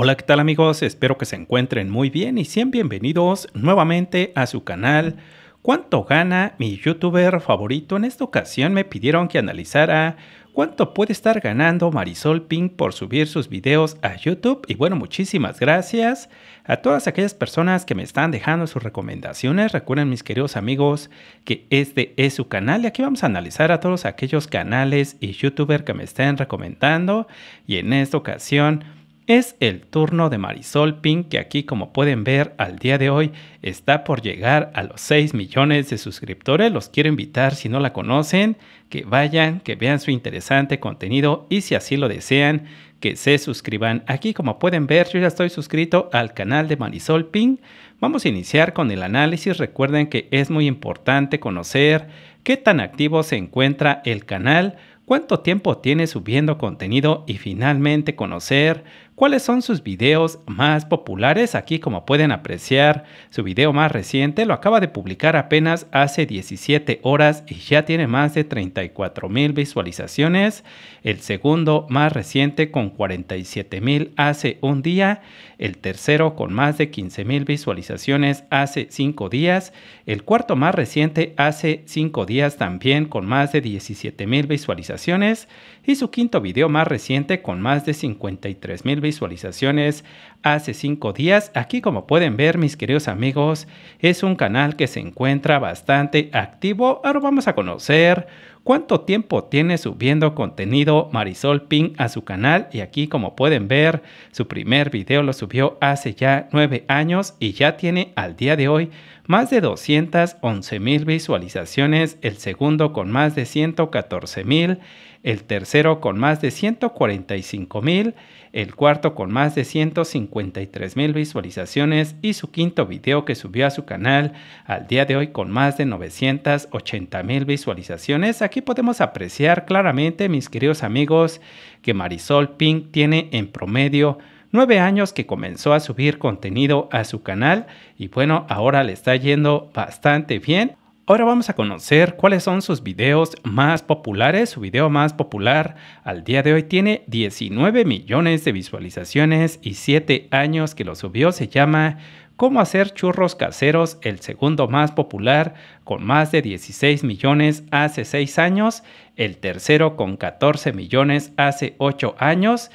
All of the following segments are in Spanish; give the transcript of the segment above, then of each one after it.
Hola, ¿qué tal amigos? Espero que se encuentren muy bien y sean bienvenidos nuevamente a su canal. ¿Cuánto gana mi youtuber favorito? En esta ocasión me pidieron que analizara cuánto puede estar ganando Marisol Pink por subir sus videos a YouTube. Y bueno, muchísimas gracias a todas aquellas personas que me están dejando sus recomendaciones. Recuerden mis queridos amigos que este es su canal y aquí vamos a analizar a todos aquellos canales y youtubers que me estén recomendando. Y en esta ocasión es el turno de Marisol Pink que aquí como pueden ver al día de hoy está por llegar a los 6 millones de suscriptores. Los quiero invitar si no la conocen que vayan, que vean su interesante contenido y si así lo desean que se suscriban. Aquí como pueden ver yo ya estoy suscrito al canal de Marisol Pink. Vamos a iniciar con el análisis. Recuerden que es muy importante conocer qué tan activo se encuentra el canal, cuánto tiempo tiene subiendo contenido y finalmente conocer cuáles son sus videos más populares. Aquí como pueden apreciar, su video más reciente lo acaba de publicar apenas hace 17 horas y ya tiene más de 34 mil visualizaciones. El segundo más reciente con 47,000 hace un día. El tercero con más de 15,000 visualizaciones hace 5 días. El cuarto más reciente hace 5 días también con más de 17,000 visualizaciones. Y su quinto video más reciente con más de 53 mil visualizaciones visualizaciones hace cinco días. Aquí como pueden ver mis queridos amigos, es un canal que se encuentra bastante activo. Ahora vamos a conocer cuánto tiempo tiene subiendo contenido Marisol Ping a su canal. Y aquí como pueden ver, su primer video lo subió hace ya nueve años y ya tiene al día de hoy más de 211 mil visualizaciones. El segundo con más de 114 mil el tercero con más de 145 mil, el cuarto con más de 153 mil visualizaciones y su quinto video que subió a su canal al día de hoy con más de 980 mil visualizaciones. Aquí podemos apreciar claramente, mis queridos amigos, que Marisol Pink tiene en promedio nueve años que comenzó a subir contenido a su canal y bueno, ahora le está yendo bastante bien. Ahora vamos a conocer cuáles son sus videos más populares. Su video más popular al día de hoy tiene 19 millones de visualizaciones y 7 años que lo subió. Se llama Cómo hacer churros caseros, el segundo más popular, con más de 16 millones hace 6 años, el tercero con 14 millones hace 8 años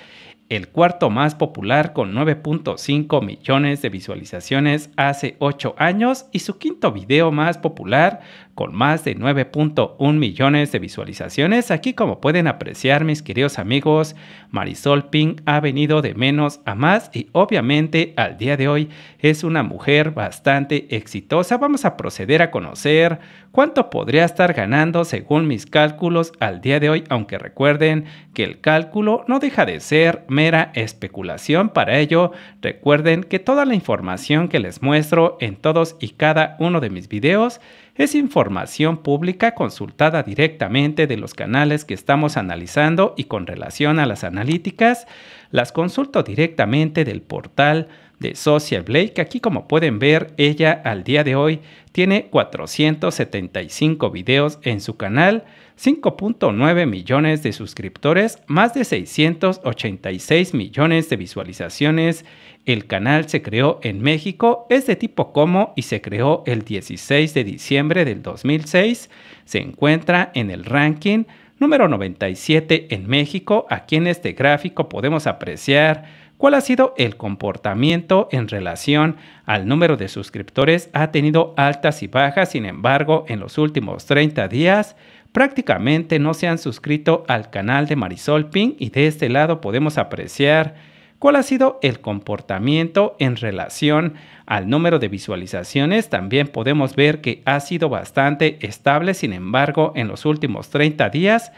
el cuarto más popular con 9.5 millones de visualizaciones hace 8 años y su quinto video más popular con más de 9.1 millones de visualizaciones. Aquí como pueden apreciar mis queridos amigos, Marisol Pink ha venido de menos a más y obviamente al día de hoy es una mujer bastante exitosa. Vamos a proceder a conocer cuánto podría estar ganando según mis cálculos al día de hoy, aunque recuerden que el cálculo no deja de ser menos especulación. Para ello, recuerden que toda la información que les muestro en todos y cada uno de mis videos es información pública consultada directamente de los canales que estamos analizando y con relación a las analíticas, las consulto directamente del portal de Social Blake. Aquí como pueden ver, ella al día de hoy tiene 475 videos en su canal 5.9 millones de suscriptores, más de 686 millones de visualizaciones. El canal se creó en México, es de tipo como y se creó el 16 de diciembre del 2006. Se encuentra en el ranking número 97 en México. Aquí en este gráfico podemos apreciar cuál ha sido el comportamiento en relación al número de suscriptores. Ha tenido altas y bajas, sin embargo, en los últimos 30 días prácticamente no se han suscrito al canal de Marisol Pink y de este lado podemos apreciar cuál ha sido el comportamiento en relación al número de visualizaciones. También podemos ver que ha sido bastante estable, sin embargo, en los últimos 30 días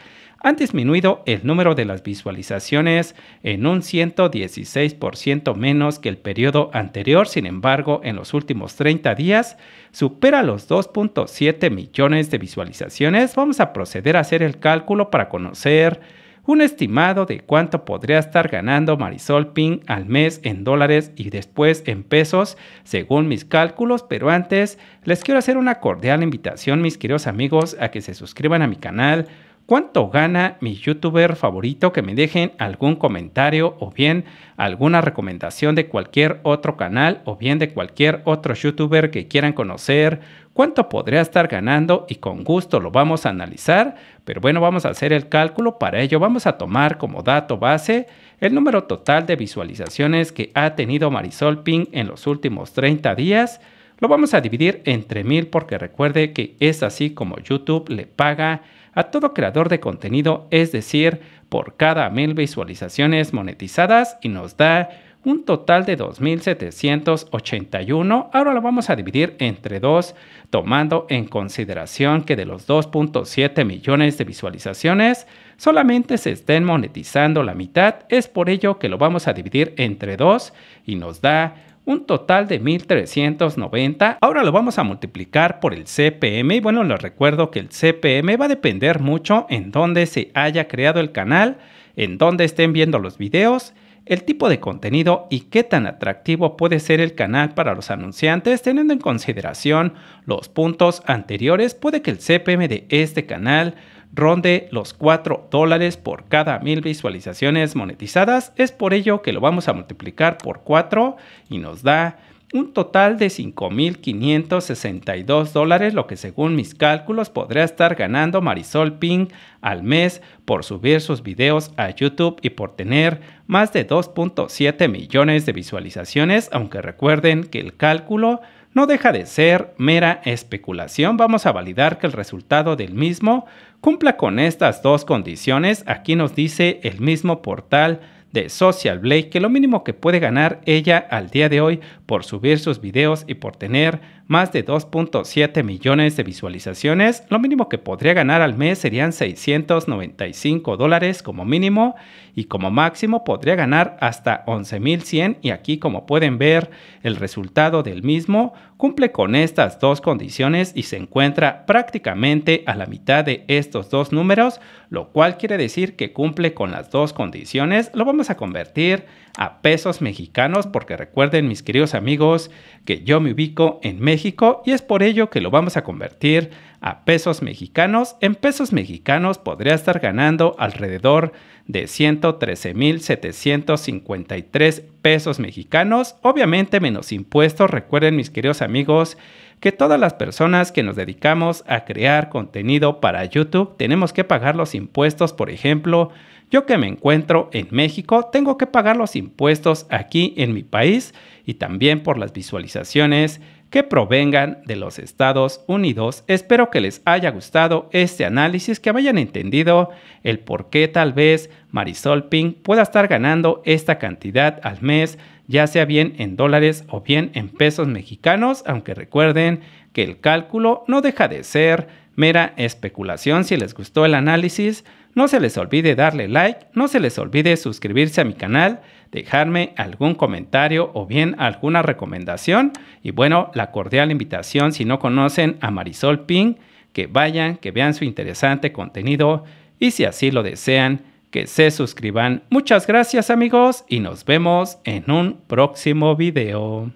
han disminuido el número de las visualizaciones en un 116% menos que el periodo anterior, sin embargo, en los últimos 30 días supera los 2.7 millones de visualizaciones. Vamos a proceder a hacer el cálculo para conocer un estimado de cuánto podría estar ganando Marisol Ping al mes en dólares y después en pesos, según mis cálculos, pero antes les quiero hacer una cordial invitación, mis queridos amigos, a que se suscriban a mi canal ¿Cuánto gana mi youtuber favorito? Que me dejen algún comentario o bien alguna recomendación de cualquier otro canal o bien de cualquier otro youtuber que quieran conocer. ¿Cuánto podría estar ganando? Y con gusto lo vamos a analizar. Pero bueno, vamos a hacer el cálculo. Para ello vamos a tomar como dato base el número total de visualizaciones que ha tenido Marisol ping en los últimos 30 días. Lo vamos a dividir entre mil porque recuerde que es así como YouTube le paga a todo creador de contenido, es decir, por cada mil visualizaciones monetizadas y nos da un total de 2.781. Ahora lo vamos a dividir entre dos, tomando en consideración que de los 2.7 millones de visualizaciones, solamente se estén monetizando la mitad. Es por ello que lo vamos a dividir entre dos y nos da un total de 1390. Ahora lo vamos a multiplicar por el CPM y bueno, les recuerdo que el CPM va a depender mucho en dónde se haya creado el canal, en dónde estén viendo los videos, el tipo de contenido y qué tan atractivo puede ser el canal para los anunciantes teniendo en consideración los puntos anteriores, puede que el CPM de este canal ronde los 4 dólares por cada mil visualizaciones monetizadas. Es por ello que lo vamos a multiplicar por 4 y nos da un total de 5.562 dólares, lo que según mis cálculos podría estar ganando Marisol Pink al mes por subir sus videos a YouTube y por tener más de 2.7 millones de visualizaciones, aunque recuerden que el cálculo no deja de ser mera especulación. Vamos a validar que el resultado del mismo cumpla con estas dos condiciones. Aquí nos dice el mismo portal de Social Blade que lo mínimo que puede ganar ella al día de hoy por subir sus videos y por tener más de 2.7 millones de visualizaciones, lo mínimo que podría ganar al mes serían 695 dólares como mínimo y como máximo podría ganar hasta 11.100 y aquí como pueden ver el resultado del mismo cumple con estas dos condiciones y se encuentra prácticamente a la mitad de estos dos números, lo cual quiere decir que cumple con las dos condiciones, lo vamos a convertir a pesos mexicanos, porque recuerden mis queridos amigos que yo me ubico en México y es por ello que lo vamos a convertir a pesos mexicanos. En pesos mexicanos podría estar ganando alrededor de 113.753 pesos mexicanos, obviamente menos impuestos. Recuerden mis queridos amigos que todas las personas que nos dedicamos a crear contenido para YouTube tenemos que pagar los impuestos, por ejemplo, yo que me encuentro en México, tengo que pagar los impuestos aquí en mi país y también por las visualizaciones que provengan de los Estados Unidos. Espero que les haya gustado este análisis, que hayan entendido el por qué tal vez Marisol Pink pueda estar ganando esta cantidad al mes, ya sea bien en dólares o bien en pesos mexicanos, aunque recuerden que el cálculo no deja de ser mera especulación. Si les gustó el análisis, no se les olvide darle like, no se les olvide suscribirse a mi canal, dejarme algún comentario o bien alguna recomendación. Y bueno, la cordial invitación si no conocen a Marisol Ping, que vayan, que vean su interesante contenido y si así lo desean, que se suscriban. Muchas gracias amigos y nos vemos en un próximo video.